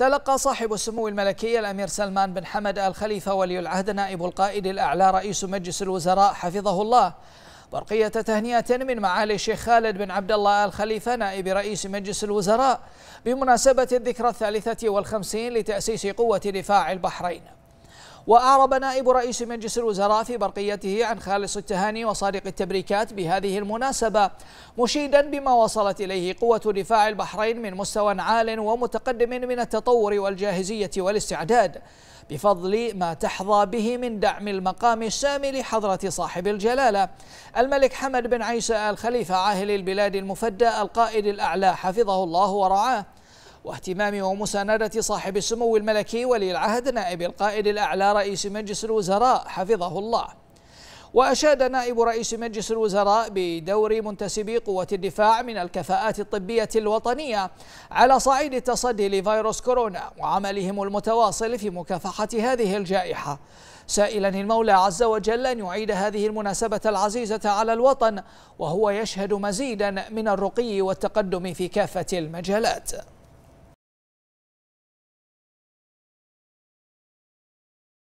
تلقى صاحب السمو الملكي الأمير سلمان بن حمد آل خليفة ولي العهد نائب القائد الأعلى رئيس مجلس الوزراء حفظه الله برقية تهنئة من معالي الشيخ خالد بن عبد الله آل خليفة نائب رئيس مجلس الوزراء بمناسبة الذكرى الثالثة والخمسين لتأسيس قوة دفاع البحرين وأعرب نائب رئيس مجلس الوزراء في برقيته عن خالص التهاني وصادق التبريكات بهذه المناسبة مشيدا بما وصلت إليه قوة دفاع البحرين من مستوى عال ومتقدم من التطور والجاهزية والاستعداد بفضل ما تحظى به من دعم المقام السامي لحضرة صاحب الجلالة الملك حمد بن عيسى الخليفة عاهل البلاد المفدى القائد الأعلى حفظه الله ورعاه واهتمام ومساندة صاحب السمو الملكي ولي العهد نائب القائد الأعلى رئيس مجلس الوزراء حفظه الله وأشاد نائب رئيس مجلس الوزراء بدور منتسبي قوة الدفاع من الكفاءات الطبية الوطنية على صعيد التصدي لفيروس كورونا وعملهم المتواصل في مكافحة هذه الجائحة سائلا المولى عز وجل أن يعيد هذه المناسبة العزيزة على الوطن وهو يشهد مزيدا من الرقي والتقدم في كافة المجالات